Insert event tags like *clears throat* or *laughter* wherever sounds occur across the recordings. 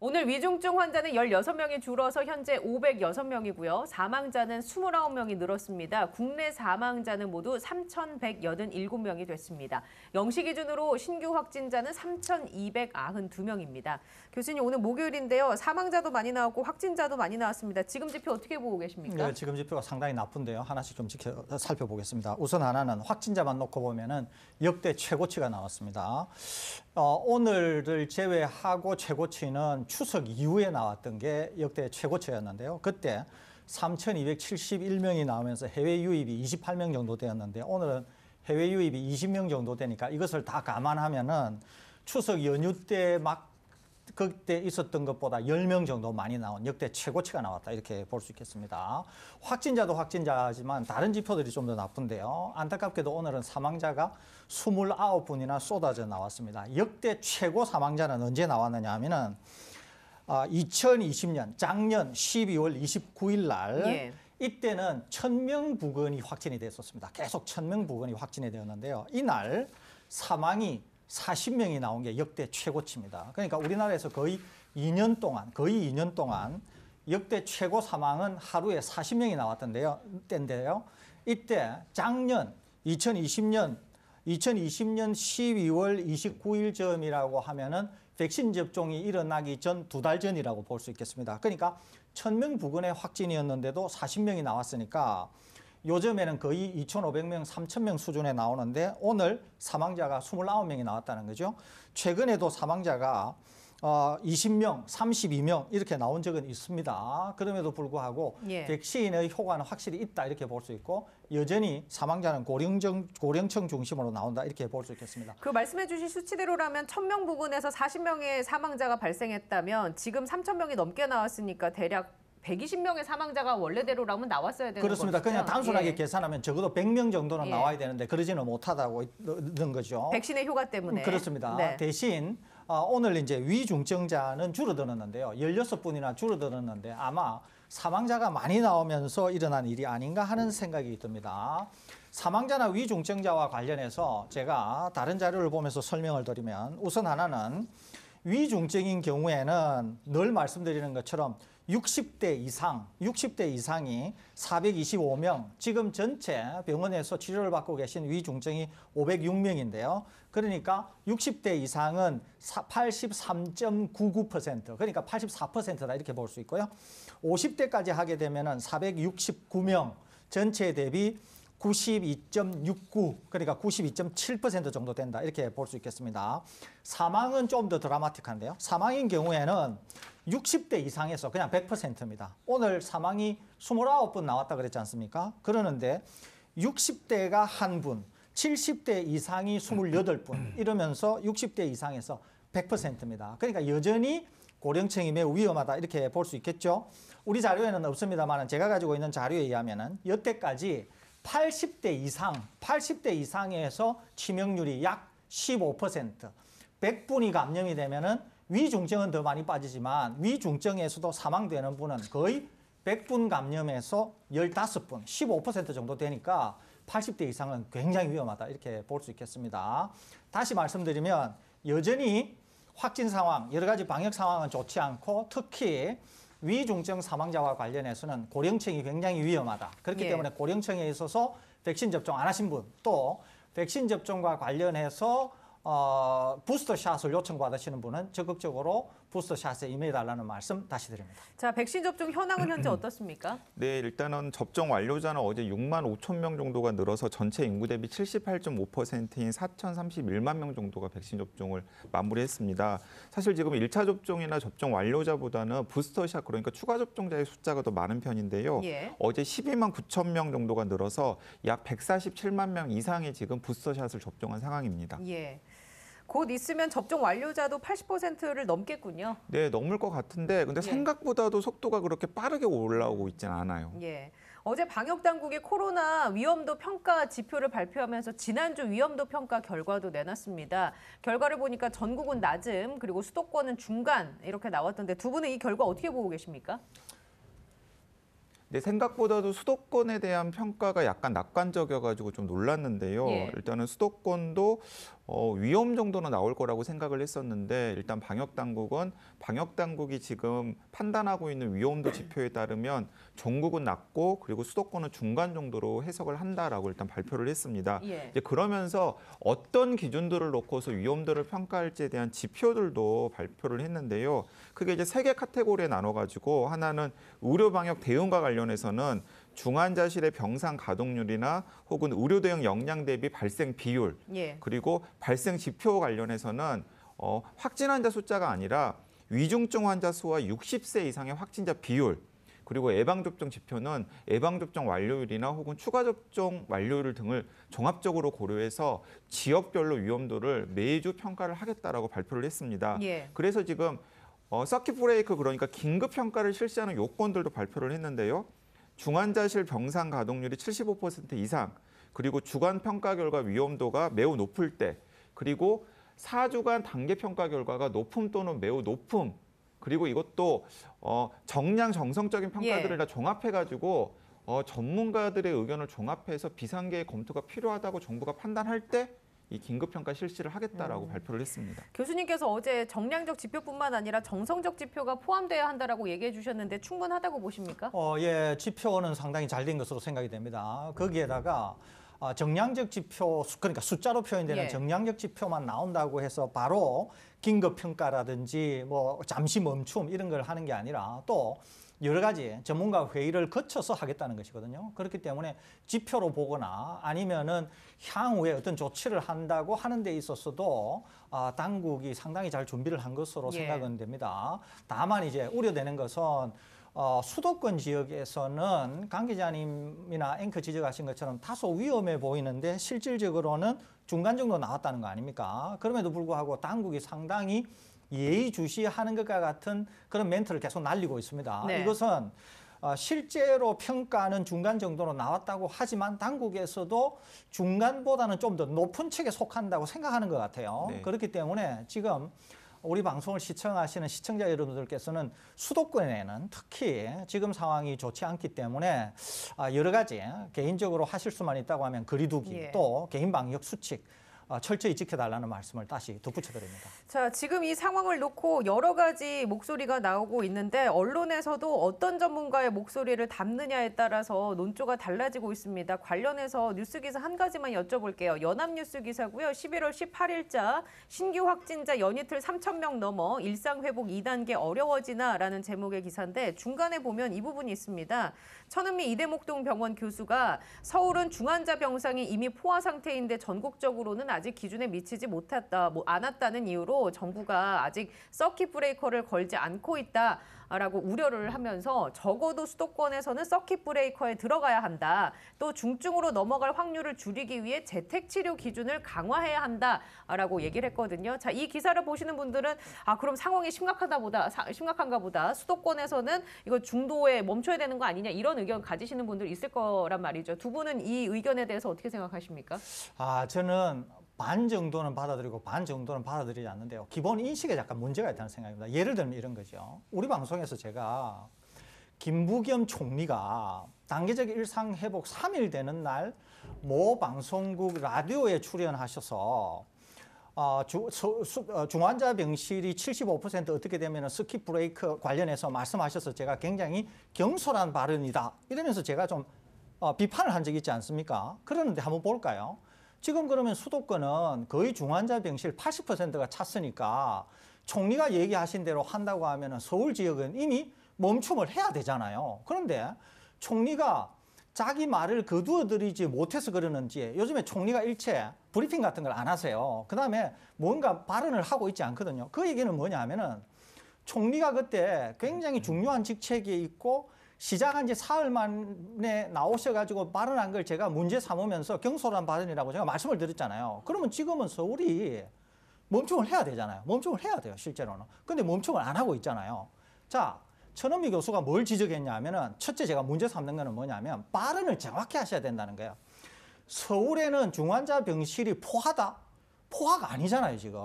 오늘 위중증 환자는 16명이 줄어서 현재 506명이고요. 사망자는 29명이 늘었습니다. 국내 사망자는 모두 3,187명이 됐습니다. 영시 기준으로 신규 확진자는 3,292명입니다. 교수님 오늘 목요일인데요. 사망자도 많이 나왔고 확진자도 많이 나왔습니다. 지금 지표 어떻게 보고 계십니까? 네, 지금 지표가 상당히 나쁜데요. 하나씩 좀 지켜 살펴보겠습니다. 우선 하나는 확진자만 놓고 보면 역대 최고치가 나왔습니다. 어, 오늘을 제외하고 최고치는 추석 이후에 나왔던 게 역대 최고치였는데요. 그때 3,271명이 나오면서 해외 유입이 28명 정도 되었는데 오늘은 해외 유입이 20명 정도 되니까 이것을 다감안하면 추석 연휴 때막 그때 있었던 것보다 10명 정도 많이 나온 역대 최고치가 나왔다 이렇게 볼 수 있겠습니다. 확진자도 확진자지만 다른 지표들이 좀 더 나쁜데요. 안타깝게도 오늘은 사망자가 29분이나 쏟아져 나왔습니다. 역대 최고 사망자는 언제 나왔느냐 하면은 아, 2020년 작년 12월 29일 날 예. 이때는 천 명 부근이 확진이 됐었습니다. 계속 천 명 부근이 확진이 되었는데요. 이날 사망이 40명이 나온 게 역대 최고치입니다. 그러니까 우리나라에서 거의 2년 동안, 거의 2년 동안 역대 최고 사망은 하루에 40명이 나왔던데요. 때인데요. 이때 작년 2020년 2020년 12월 29일 점이라고 하면은 백신 접종이 일어나기 전 두 달 전이라고 볼 수 있겠습니다. 그러니까 천 명 부근의 확진이었는데도 40명이 나왔으니까 요즘에는 거의 2,500명, 3,000명 수준에 나오는데 오늘 사망자가 29명이 나왔다는 거죠. 최근에도 사망자가 어, 20명, 32명 이렇게 나온 적은 있습니다. 그럼에도 불구하고 예. 백신의 효과는 확실히 있다 이렇게 볼 수 있고 여전히 사망자는 고령정, 고령층 중심으로 나온다 이렇게 볼 수 있겠습니다. 그 말씀해 주신 수치대로라면 1000명 부근에서 40명의 사망자가 발생했다면 지금 3000명이 넘게 나왔으니까 대략 120명의 사망자가 원래대로라면 나왔어야 되는 그렇습니다. 거죠. 그냥 단순하게 예. 계산하면 적어도 100명 정도는 예. 나와야 되는데 그러지는 못하다고 있는 거죠. 백신의 효과 때문에. 음, 그렇습니다. 네. 대신 어, 오늘 이제 위중증자는 줄어들었는데요. 16분이나 줄어들었는데 아마 사망자가 많이 나오면서 일어난 일이 아닌가 하는 생각이 듭니다. 사망자나 위중증자와 관련해서 제가 다른 자료를 보면서 설명을 드리면 우선 하나는 위중증인 경우에는 늘 말씀드리는 것처럼 60대 이상, 60대 이상이 425명, 지금 전체 병원에서 치료를 받고 계신 위중증이 506명인데요. 그러니까 60대 이상은 83.99%, 그러니까 84%다 이렇게 볼 수 있고요. 50대까지 하게 되면 469명, 전체 대비 92.69 그러니까 92.7% 정도 된다 이렇게 볼 수 있겠습니다. 사망은 좀 더 드라마틱한데요. 사망인 경우에는 60대 이상에서 그냥 100%입니다. 오늘 사망이 29분 나왔다 그랬지 않습니까? 그러는데 60대가 한 분, 70대 이상이 28분 이러면서 60대 이상에서 100%입니다. 그러니까 여전히 고령층이 매우 위험하다 이렇게 볼 수 있겠죠. 우리 자료에는 없습니다만 제가 가지고 있는 자료에 의하면 은 여태까지 80대 이상, 80대 이상에서 치명률이 약 15%, 100분이 감염이 되면은 위중증은 더 많이 빠지지만 위중증에서도 사망되는 분은 거의 100분 감염에서 15분, 15% 정도 되니까 80대 이상은 굉장히 위험하다 이렇게 볼 수 있겠습니다. 다시 말씀드리면 여전히 확진 상황, 여러 가지 방역 상황은 좋지 않고 특히 위중증 사망자와 관련해서는 고령층이 굉장히 위험하다. 그렇기 예. 때문에 고령층에 있어서 백신 접종 안 하신 분, 또 백신 접종과 관련해서 어, 부스터 샷을 요청받으시는 분은 적극적으로 부스터샷에 임해달라는 말씀 다시 드립니다. 자, 백신 접종 현황은 현재 어떻습니까? *clears throat* 네, 일단은 접종 완료자는 어제 6만 5천 명 정도가 늘어서 전체 인구 대비 78.5%인 4,031만 명 정도가 백신 접종을 마무리했습니다. 사실 지금 1차 접종이나 접종 완료자보다는 부스터샷 그러니까 추가 접종자의 숫자가 더 많은 편인데요. 예. 어제 12만 9천 명 정도가 늘어서 약 147만 명 이상이 지금 부스터샷을 접종한 상황입니다. 예. 곧 있으면 접종 완료자도 80%를 넘겠군요. 네, 넘을 것 같은데 근데 예. 생각보다도 속도가 그렇게 빠르게 올라오고 있진 않아요. 예. 어제 방역당국이 코로나 위험도 평가 지표를 발표하면서 지난주 위험도 평가 결과도 내놨습니다. 결과를 보니까 전국은 낮음, 그리고 수도권은 중간 이렇게 나왔던데 두 분은 이 결과 어떻게 보고 계십니까? 근데 생각보다도 수도권에 대한 평가가 약간 낙관적이어가지고 좀 놀랐는데요. 예. 일단은 수도권도 어, 위험 정도는 나올 거라고 생각을 했었는데 일단 방역 당국은 방역 당국이 지금 판단하고 있는 위험도 지표에 따르면 전국은 낮고 그리고 수도권은 중간 정도로 해석을 한다라고 일단 발표를 했습니다. 예. 이제 그러면서 어떤 기준들을 놓고서 위험도를 평가할지에 대한 지표들도 발표를 했는데요. 그게 이제 세 개 카테고리에 나눠 가지고 하나는 의료 방역 대응과 관련 관련해서는 중환자실의 병상 가동률이나 혹은 의료 대응 역량 대비 발생 비율 예. 그리고 발생 지표 관련해서는 어, 확진 환자 숫자가 아니라 위중증 환자 수와 60세 이상의 확진자 비율 그리고 예방접종 지표는 예방접종 완료율이나 혹은 추가접종 완료율 등을 종합적으로 고려해서 지역별로 위험도를 매주 평가를 하겠다라고 발표를 했습니다. 예. 그래서 지금 어, 서킷 브레이크 그러니까 긴급 평가를 실시하는 요건들도 발표를 했는데요. 중환자실 병상 가동률이 75% 이상, 그리고 주간 평가 결과 위험도가 매우 높을 때, 그리고 4주간 단계 평가 결과가 높음 또는 매우 높음, 그리고 이것도 어, 정량 정성적인 평가들을 예. 다 종합해가지고 어, 전문가들의 의견을 종합해서 비상계의 검토가 필요하다고 정부가 판단할 때이 긴급평가 실시를 하겠다라고 음. 발표를 했습니다. 교수님께서 어제 정량적 지표뿐만 아니라 정성적 지표가 포함돼야 한다라고 얘기해 주셨는데 충분하다고 보십니까? 어, 예, 지표는 상당히 잘 된 것으로 생각이 됩니다. 거기에다가 아, 정량적 지표, 그러니까 숫자로 표현되는 예. 정량적 지표만 나온다고 해서 바로 긴급평가라든지 뭐 잠시 멈춤 이런 걸 하는 게 아니라 또 여러 가지 전문가 회의를 거쳐서 하겠다는 것이거든요. 그렇기 때문에 지표로 보거나 아니면은 향후에 어떤 조치를 한다고 하는 데 있어서도 아, 당국이 상당히 잘 준비를 한 것으로 예. 생각은 됩니다. 다만 이제 우려되는 것은 어, 수도권 지역에서는 관계자님이나 앵커 지적하신 것처럼 다소 위험해 보이는데 실질적으로는 중간 정도 나왔다는 거 아닙니까? 그럼에도 불구하고 당국이 상당히 예의주시하는 것과 같은 그런 멘트를 계속 날리고 있습니다. 네. 이것은 어, 실제로 평가는 중간 정도로 나왔다고 하지만 당국에서도 중간보다는 좀 더 높은 책에 속한다고 생각하는 것 같아요. 네. 그렇기 때문에 지금 우리 방송을 시청하시는 시청자 여러분들께서는 수도권에는 특히 지금 상황이 좋지 않기 때문에 아, 여러 가지 개인적으로 하실 수만 있다고 하면 거리두기 예. 또 개인 방역 수칙 아, 철저히 지켜달라는 말씀을 다시 덧붙여드립니다. 자, 지금 이 상황을 놓고 여러 가지 목소리가 나오고 있는데 언론에서도 어떤 전문가의 목소리를 담느냐에 따라서 논조가 달라지고 있습니다. 관련해서 뉴스 기사 한 가지만 여쭤볼게요. 연합뉴스 기사고요. 11월 18일자 신규 확진자 연이틀 3천 명 넘어 일상 회복 2단계 어려워지나라는 제목의 기사인데 중간에 보면 이 부분이 있습니다. 천은미 이대목동 병원 교수가 서울은 중환자 병상이 이미 포화 상태인데 전국적으로는 아직 기준에 미치지 못했다, 뭐 않았다는 이유로 정부가 아직 서킷 브레이커를 걸지 않고 있다. 라고 우려를 하면서 적어도 수도권에서는 서킷 브레이커에 들어가야 한다. 또 중증으로 넘어갈 확률을 줄이기 위해 재택 치료 기준을 강화해야 한다라고 얘기를 했거든요. 자, 이 기사를 보시는 분들은 아, 그럼 상황이 심각하다 보다 심각한가 보다. 수도권에서는 이거 중도에 멈춰야 되는 거 아니냐 이런 의견 가지시는 분들 있을 거란 말이죠. 두 분은 이 의견에 대해서 어떻게 생각하십니까? 아, 저는 반 정도는 받아들이고 반 정도는 받아들이지 않는데요. 기본 인식에 약간 문제가 있다는 생각입니다. 예를 들면 이런 거죠. 우리 방송에서 제가 김부겸 총리가 단계적 일상 회복 3일 되는 날 모 방송국 라디오에 출연하셔서 어, 주, 수, 수, 어, 중환자병실이 75% 어떻게 되면 스킵 브레이크 관련해서 말씀하셔서 제가 굉장히 경솔한 발언이다 이러면서 제가 좀 어, 비판을 한 적이 있지 않습니까? 그러는데 한번 볼까요? 지금 그러면 수도권은 거의 중환자 병실 80%가 찼으니까 총리가 얘기하신 대로 한다고 하면 서울 지역은 이미 멈춤을 해야 되잖아요. 그런데 총리가 자기 말을 거두어들이지 못해서 그러는지 요즘에 총리가 일체 브리핑 같은 걸 안 하세요. 그 다음에 뭔가 발언을 하고 있지 않거든요. 그 얘기는 뭐냐 하면은 총리가 그때 굉장히 중요한 직책이 있고 시작한 지 사흘 만에 나오셔가지고 발언한 걸 제가 문제 삼으면서 경솔한 발언이라고 제가 말씀을 드렸잖아요. 그러면 지금은 서울이 멈춤을 해야 되잖아요. 멈춤을 해야 돼요, 실제로는. 근데 멈춤을 안 하고 있잖아요. 자, 천은미 교수가 뭘 지적했냐면은 첫째 제가 문제 삼는 거는 뭐냐면 발언을 정확히 하셔야 된다는 거예요. 서울에는 중환자 병실이 포화다? 포화가 아니잖아요, 지금.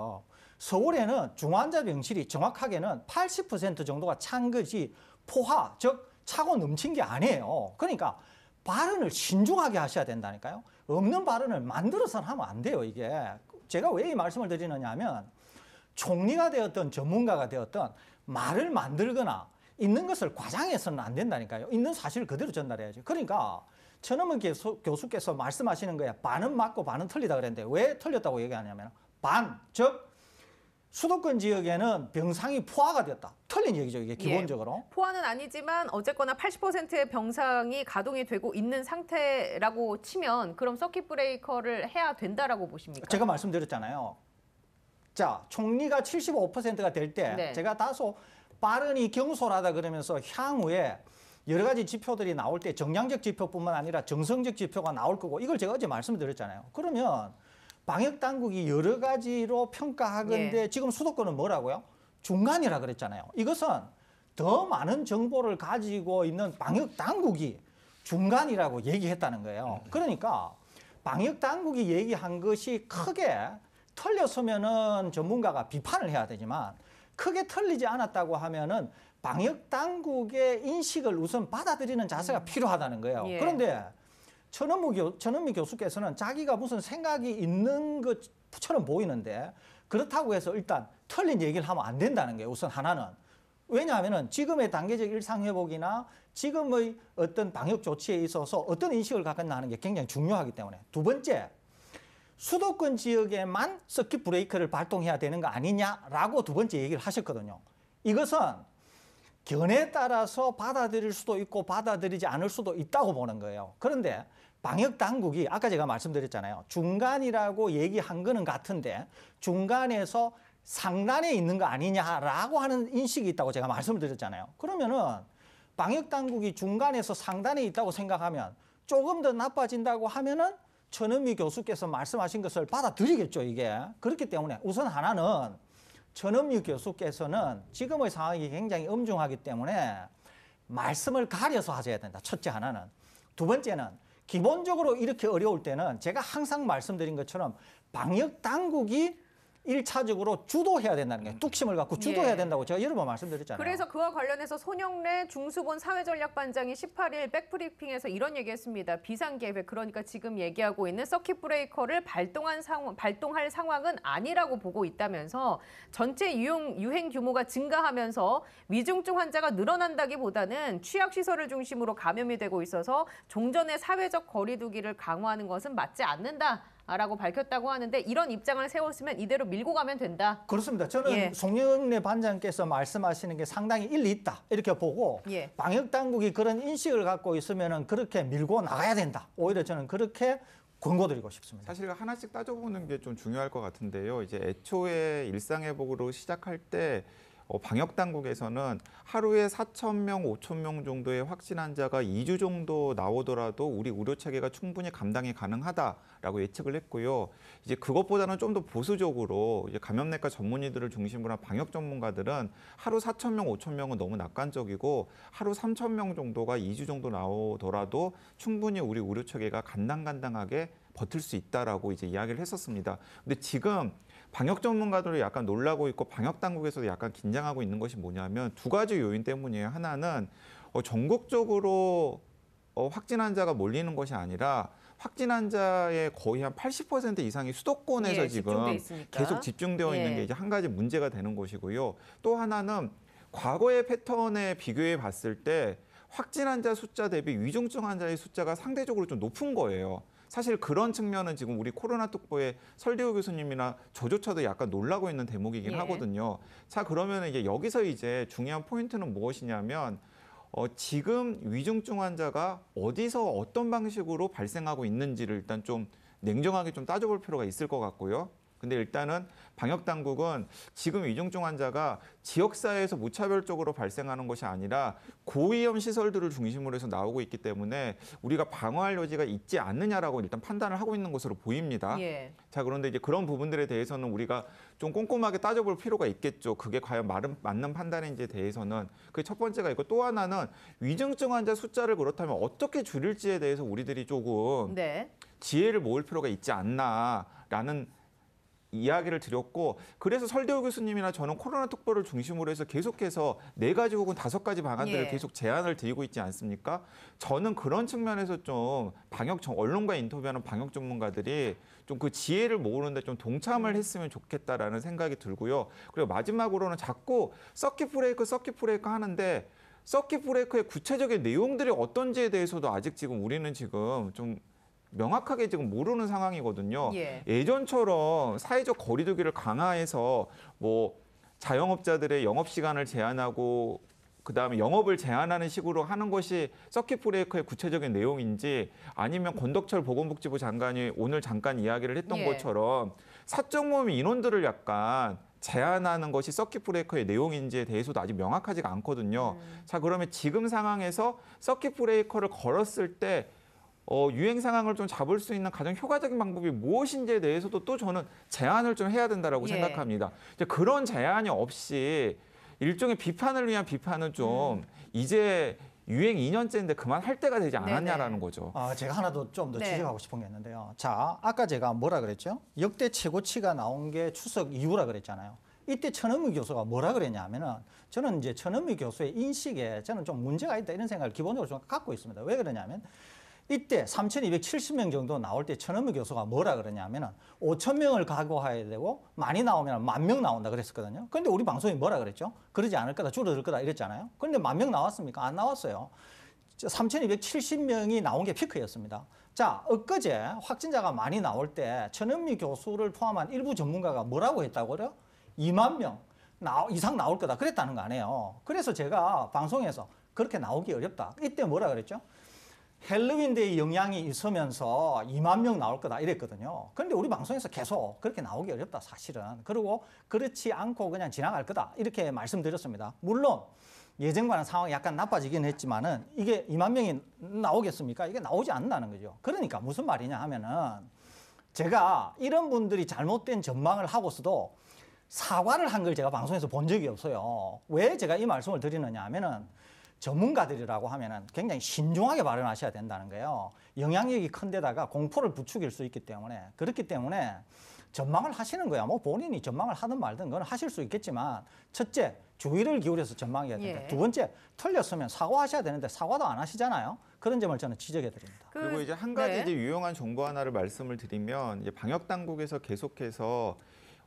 서울에는 중환자 병실이 정확하게는 80% 정도가 찬 것이 포화, 즉 차고 넘친 게 아니에요. 그러니까 발언을 신중하게 하셔야 된다니까요. 없는 발언을 만들어서는 하면 안 돼요, 이게. 제가 왜 이 말씀을 드리느냐 하면 총리가 되었던 전문가가 되었던 말을 만들거나 있는 것을 과장해서는 안 된다니까요. 있는 사실을 그대로 전달해야죠. 그러니까 천음은 교수께서 말씀하시는 거에 반은 맞고 반은 틀리다 그랬는데 왜 틀렸다고 얘기하냐면 반, 즉 수도권 지역에는 병상이 포화가 됐다. 틀린 얘기죠, 이게 기본적으로. 예, 포화는 아니지만 어쨌거나 80%의 병상이 가동이 되고 있는 상태라고 치면 그럼 서킷 브레이커를 해야 된다라고 보십니까? 제가 말씀드렸잖아요. 자, 총리가 75%가 될때 네. 제가 다소 빠르니 경솔하다 그러면서 향후에 여러 가지 지표들이 나올 때 정량적 지표뿐만 아니라 정성적 지표가 나올 거고 이걸 제가 어제 말씀드렸잖아요. 그러면 방역 당국이 여러 가지로 평가하건데 예. 지금 수도권은 뭐라고요? 중간이라 그랬잖아요. 이것은 더 많은 정보를 가지고 있는 방역 당국이 중간이라고 얘기했다는 거예요. 음. 그러니까 방역 당국이 얘기한 것이 크게 틀렸으면은 전문가가 비판을 해야 되지만 크게 틀리지 않았다고 하면은 방역 당국의 인식을 우선 받아들이는 자세가 음. 필요하다는 거예요. 예. 그런데 천원무 천은미 교수께서는 자기가 무슨 생각이 있는 것처럼 보이는데 그렇다고 해서 일단 틀린 얘기를 하면 안 된다는 게 우선 하나는. 왜냐하면 지금의 단계적 일상회복이나 지금의 어떤 방역 조치에 있어서 어떤 인식을 갖겠나 는게 굉장히 중요하기 때문에. 두 번째, 수도권 지역에만 서킷 브레이크를 발동해야 되는 거 아니냐라고 두 번째 얘기를 하셨거든요. 이것은 견해 따라서 받아들일 수도 있고 받아들이지 않을 수도 있다고 보는 거예요. 그런데 방역 당국이 아까 제가 말씀드렸잖아요. 중간이라고 얘기한 거는 같은데 중간에서 상단에 있는 거 아니냐라고 하는 인식이 있다고 제가 말씀을 드렸잖아요. 그러면은 방역 당국이 중간에서 상단에 있다고 생각하면 조금 더 나빠진다고 하면은 천은미 교수께서 말씀하신 것을 받아들이겠죠, 이게. 그렇기 때문에 우선 하나는 전엄유 교수께서는 지금의 상황이 굉장히 엄중하기 때문에 말씀을 가려서 하셔야 된다. 첫째 하나는. 두 번째는 기본적으로 이렇게 어려울 때는 제가 항상 말씀드린 것처럼 방역 당국이 일차적으로 주도해야 된다는 거예요. 뚝심을 갖고 주도해야 예. 된다고 제가 여러 번 말씀드렸잖아요. 그래서 그와 관련해서 손영래 중수본 사회전략반장이 18일 백프리핑에서 이런 얘기했습니다. 비상계획 그러니까 지금 얘기하고 있는 서킷 브레이커를 발동한 상황, 발동할 상황은 아니라고 보고 있다면서 전체 유용, 유행 규모가 증가하면서 위중증 환자가 늘어난다기보다는 취약 시설을 중심으로 감염이 되고 있어서 종전의 사회적 거리두기를 강화하는 것은 맞지 않는다. 라고 밝혔다고 하는데 이런 입장을 세웠으면 이대로 밀고 가면 된다. 그렇습니다. 저는 예. 송영래 반장께서 말씀하시는 게 상당히 일리 있다 이렇게 보고 예. 방역 당국이 그런 인식을 갖고 있으면 그렇게 밀고 나가야 된다. 오히려 저는 그렇게 권고드리고 싶습니다. 사실 하나씩 따져보는 게 좀 중요할 것 같은데요. 이제 애초에 일상회복으로 시작할 때 어, 방역 당국에서는 하루에 4천 명, 5천 명 정도의 확진 환자가 2주 정도 나오더라도 우리 의료 체계가 충분히 감당이 가능하다라고 예측을 했고요. 이제 그것보다는 좀 더 보수적으로 이제 감염내과 전문의들을 중심으로 한 방역 전문가들은 하루 4천 명, 5천 명은 너무 낙관적이고 하루 3천 명 정도가 2주 정도 나오더라도 충분히 우리 의료 체계가 간당간당하게 버틸 수 있다라고 이제 이야기를 했었습니다. 근데 지금 방역 전문가들이 약간 놀라고 있고 방역 당국에서도 약간 긴장하고 있는 것이 뭐냐면 두 가지 요인 때문이에요. 하나는 어, 전국적으로 어, 확진 환자가 몰리는 것이 아니라 확진 환자의 거의 한 80% 이상이 수도권에서 예, 지금 계속 집중되어 예. 있는 게 이제 한 가지 문제가 되는 것이고요. 또 하나는 과거의 패턴에 비교해 봤을 때 확진 환자 숫자 대비 위중증 환자의 숫자가 상대적으로 좀 높은 거예요. 사실 그런 측면은 지금 우리 코로나 특보의 설대우 교수님이나 저조차도 약간 놀라고 있는 대목이긴 예. 하거든요. 자 그러면 이제 여기서 이제 중요한 포인트는 무엇이냐면 어, 지금 위중증 환자가 어디서 어떤 방식으로 발생하고 있는지를 일단 좀 냉정하게 좀 따져볼 필요가 있을 것 같고요. 근데 일단은 방역 당국은 지금 위중증 환자가 지역사회에서 무차별적으로 발생하는 것이 아니라 고위험 시설들을 중심으로 해서 나오고 있기 때문에 우리가 방어할 여지가 있지 않느냐라고 일단 판단을 하고 있는 것으로 보입니다. 예. 자 그런데 이제 그런 부분들에 대해서는 우리가 좀 꼼꼼하게 따져볼 필요가 있겠죠. 그게 과연 말은, 맞는 판단인지에 대해서는 그 첫 번째가 있고 또 하나는 위중증 환자 숫자를 그렇다면 어떻게 줄일지에 대해서 우리들이 조금 네. 지혜를 모을 필요가 있지 않나라는 이야기를 드렸고 그래서 설대우 교수님이나 저는 코로나 특보를 중심으로 해서 계속해서 네 가지 혹은 다섯 가지 방안들을 예. 계속 제안을 드리고 있지 않습니까? 저는 그런 측면에서 좀 방역 언론과 인터뷰하는 방역 전문가들이 좀 그 지혜를 모으는데 좀 동참을 음. 했으면 좋겠다라는 생각이 들고요. 그리고 마지막으로는 자꾸 서킷 브레이크, 서킷 브레이크 하는데 서킷 브레이크의 구체적인 내용들이 어떤지에 대해서도 아직 지금 우리는 지금 좀 명확하게 지금 모르는 상황이거든요. 예. 전처럼 사회적 거리두기를 강화해서 뭐 자영업자들의 영업 시간을 제한하고 그다음에 영업을 제한하는 식으로 하는 것이 서킷 브레이커의 구체적인 내용인지 아니면 권덕철 보건복지부 장관이 오늘 잠깐 이야기를 했던 예. 것처럼 사적 모임 인원들을 약간 제한하는 것이 서킷 브레이커의 내용인지에 대해서도 아직 명확하지가 않거든요. 음. 자, 그러면 지금 상황에서 서킷 브레이커를 걸었을 때 어, 유행 상황을 좀 잡을 수 있는 가장 효과적인 방법이 무엇인지에 대해서도 또 저는 제안을 좀 해야 된다라고 예. 생각합니다. 이제 그런 제안이 없이 일종의 비판을 위한 비판은 좀 음. 이제 유행 2년째인데 그만 할 때가 되지 않았냐라는 네네. 거죠. 아, 제가 하나 더 좀더 네. 지적하고 싶은 게 있는데요. 자, 아까 제가 뭐라 그랬죠? 역대 최고치가 나온 게 추석 이후라 그랬잖아요. 이때 천은미 교수가 뭐라 그랬냐면은 저는 이제 천은미 교수의 인식에 저는 좀 문제가 있다 이런 생각을 기본적으로 좀 갖고 있습니다. 왜 그러냐면 이때 3,270명 정도 나올 때 천은미 교수가 뭐라 그러냐면은 5,000명을 각오해야 되고 많이 나오면 만명 나온다 그랬었거든요. 그런데 우리 방송이 뭐라 그랬죠? 그러지 않을 거다, 줄어들 거다 이랬잖아요. 그런데만 명 나왔습니까? 안 나왔어요. 3,270명이 나온 게 피크였습니다. 자, 엊그제 확진자가 많이 나올 때 천은미 교수를 포함한 일부 전문가가 뭐라고 했다고요? 2만 명 나, 이상 나올 거다 그랬다는 거 아니에요. 그래서 제가 방송에서 그렇게 나오기 어렵다. 이때 뭐라 그랬죠? 헬로윈데이 영향이 있으면서 2만 명 나올 거다 이랬거든요. 그런데 우리 방송에서 계속 그렇게 나오기 어렵다 사실은. 그리고 그렇지 않고 그냥 지나갈 거다 이렇게 말씀드렸습니다. 물론 예전과는 상황이 약간 나빠지긴 했지만은 이게 2만 명이 나오겠습니까? 이게 나오지 않는다는 거죠. 그러니까 무슨 말이냐 하면은 제가 이런 분들이 잘못된 전망을 하고서도 사과를 한 걸 제가 방송에서 본 적이 없어요. 왜 제가 이 말씀을 드리느냐 하면은 전문가들이라고 하면은 굉장히 신중하게 발언하셔야 된다는 거예요. 영향력이 큰데다가 공포를 부추길 수 있기 때문에 그렇기 때문에 전망을 하시는 거야. 뭐 본인이 전망을 하든 말든 그건 하실 수 있겠지만 첫째 주의를 기울여서 전망해야 된다. 예. 두 번째 틀렸으면 사과하셔야 되는데 사과도 안 하시잖아요. 그런 점을 저는 지적해 드립니다. 그, 리고 이제 한 가지 네. 이제 유용한 정보 하나를 말씀을 드리면 이제 방역 당국에서 계속해서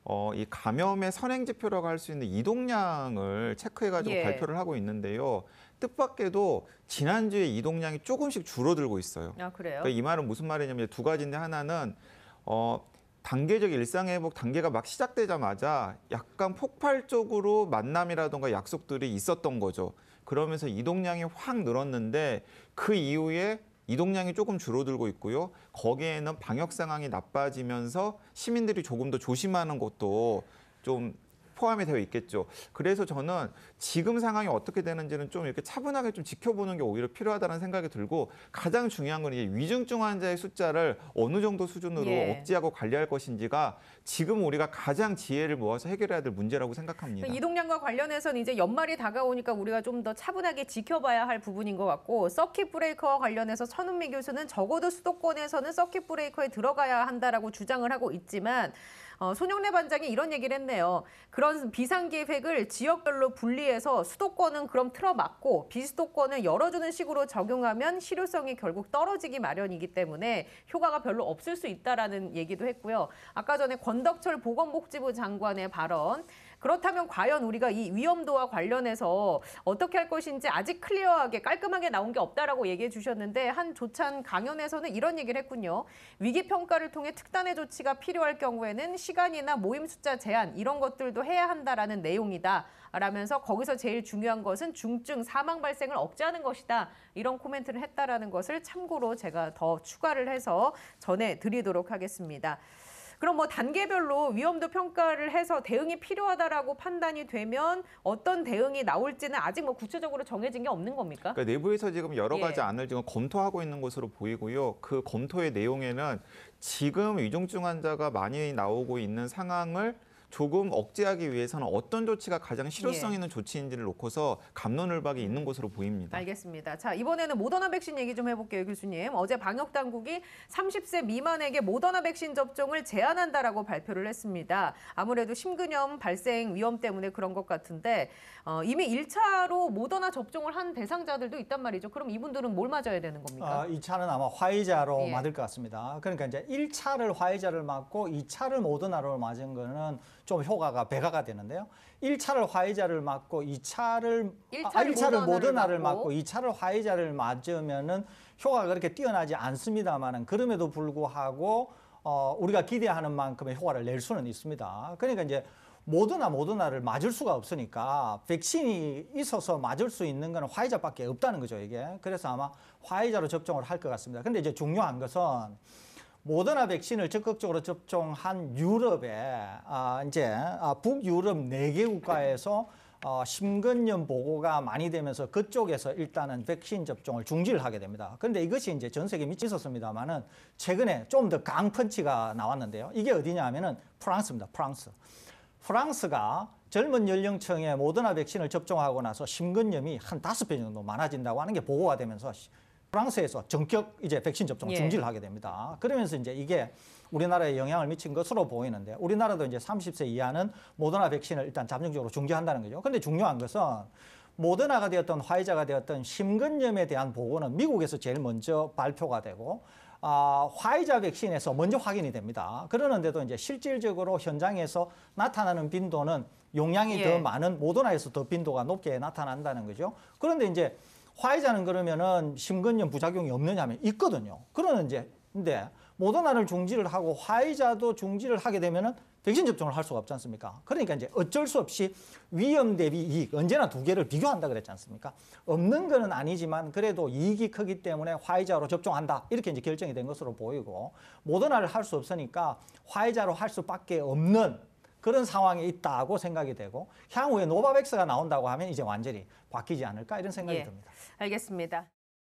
어, 이 감염의 선행 지표라고 할 수 있는 이동량을 체크해가지고 예. 발표를 하고 있는데요. 뜻밖에도 지난주에 이동량이 조금씩 줄어들고 있어요. 아, 그래요? 그러니까 이 말은 무슨 말이냐면 두 가지인데 하나는 어, 단계적 일상 회복 단계가 막 시작되자마자 약간 폭발적으로 만남이라던가 약속들이 있었던 거죠. 그러면서 이동량이 확 늘었는데 그 이후에 이동량이 조금 줄어들고 있고요. 거기에는 방역 상황이 나빠지면서 시민들이 조금 더 조심하는 것도 좀 포함이 되어 있겠죠. 그래서 저는 지금 상황이 어떻게 되는지는 좀 이렇게 차분하게 좀 지켜보는 게 오히려 필요하다는 생각이 들고 가장 중요한 건 이제 위중증 환자의 숫자를 어느 정도 수준으로 예. 억제하고 관리할 것인지가 지금 우리가 가장 지혜를 모아서 해결해야 될 문제라고 생각합니다. 그러니까 이동량과 관련해서는 이제 연말이 다가오니까 우리가 좀 더 차분하게 지켜봐야 할 부분인 것 같고 서킷 브레이커와 관련해서 천은미 교수는 적어도 수도권에서는 서킷 브레이커에 들어가야 한다라고 주장을 하고 있지만 어, 손영래 반장이 이런 얘기를 했네요. 그런 비상계획을 지역별로 분리해서 수도권은 그럼 틀어막고 비수도권을 열어주는 식으로 적용하면 실효성이 결국 떨어지기 마련이기 때문에 효과가 별로 없을 수 있다라는 얘기도 했고요. 아까 전에 권덕철 보건복지부 장관의 발언 그렇다면 과연 우리가 이 위험도와 관련해서 어떻게 할 것인지 아직 클리어하게 깔끔하게 나온 게 없다라고 얘기해 주셨는데 한 조찬 강연에서는 이런 얘기를 했군요. 위기 평가를 통해 특단의 조치가 필요할 경우에는 시간이나 모임 숫자 제한 이런 것들도 해야 한다라는 내용이다. 라면서 거기서 제일 중요한 것은 중증 사망 발생을 억제하는 것이다. 이런 코멘트를 했다라는 것을 참고로 제가 더 추가를 해서 전해 드리도록 하겠습니다. 그럼 뭐 단계별로 위험도 평가를 해서 대응이 필요하다라고 판단이 되면 어떤 대응이 나올지는 아직 뭐 구체적으로 정해진 게 없는 겁니까? 그러니까 내부에서 지금 여러 예. 가지 예. 안을 지금 검토하고 있는 것으로 보이고요. 그 검토의 내용에는 지금 위중증 환자가 많이 나오고 있는 상황을 조금 억제하기 위해서는 어떤 조치가 가장 실효성 예. 있는 조치인지를 놓고서 감론을박이 있는 것으로 보입니다. 알겠습니다. 자 이번에는 모더나 백신 얘기 좀 해볼게요, 교수님. 어제 방역 당국이 30세 미만에게 모더나 백신 접종을 제한한다라고 발표를 했습니다. 아무래도 심근염 발생 위험 때문에 그런 것 같은데 어, 이미 1차로 모더나 접종을 한 대상자들도 있단 말이죠. 그럼 이분들은 뭘 맞아야 되는 겁니까? 아, 2차는 아마 화이자로 예. 맞을 것 같습니다. 그러니까 이제 1차를 화이자를 맞고 2차를 모더나로 맞은 거는 좀 효과가 배가가 되는데요. 1차를 화이자를 맞고 2차를 1차를, 아, 1차를 모더나를 맞고. 맞고 2차를 화이자를 맞으면은 효과가 그렇게 뛰어나지 않습니다만은 그럼에도 불구하고 어, 우리가 기대하는 만큼의 효과를 낼 수는 있습니다. 그러니까 이제 모더나 모더나를 맞을 수가 없으니까 백신이 있어서 맞을 수 있는 건 화이자밖에 없다는 거죠 이게 그래서 아마 화이자로 접종을 할 것 같습니다 근데 이제 중요한 것은 모더나 백신을 적극적으로 접종한 유럽의 아, 이제 아, 북유럽 네 개 국가에서 어, 심근염 보고가 많이 되면서 그쪽에서 일단은 백신 접종을 중지를 하게 됩니다. 그런데 이것이 이제 전 세계에 미치었습니다만은 최근에 좀 더 강펀치가 나왔는데요. 이게 어디냐면은 하 프랑스입니다. 프랑스. 프랑스가 젊은 연령층에 모더나 백신을 접종하고 나서 심근염이 한 다섯 배 정도 많아진다고 하는 게 보고가 되면서 프랑스에서 전격 이제 백신 접종을 예. 중지를 하게 됩니다. 그러면서 이제 이게 우리나라에 영향을 미친 것으로 보이는데 우리나라도 이제 30세 이하는 모더나 백신을 일단 잠정적으로 중지한다는 거죠. 근데 중요한 것은 모더나가 되었던 화이자가 되었던 심근염에 대한 보고는 미국에서 제일 먼저 발표가 되고 아, 화이자 백신에서 먼저 확인이 됩니다. 그러는데도 이제 실질적으로 현장에서 나타나는 빈도는 용량이 예. 더 많은 모더나에서 더 빈도가 높게 나타난다는 거죠. 그런데 이제 화이자는 그러면은 심근염 부작용이 없느냐면 있거든요. 그러는 이제 근데 모더나를 중지를 하고 화이자도 중지를 하게 되면은 백신 접종을 할 수가 없지 않습니까? 그러니까 이제 어쩔 수 없이 위험 대비 이익 언제나 두 개를 비교한다 그랬지 않습니까? 없는 거는 아니지만 그래도 이익이 크기 때문에 화이자로 접종한다 이렇게 이제 결정이 된 것으로 보이고 모더나를 할 수 없으니까 화이자로 할 수밖에 없는 그런 상황이 있다고 생각이 되고 향후에 노바백스가 나온다고 하면 이제 완전히 바뀌지 않을까 이런 생각이 예, 듭니다. 알겠습니다.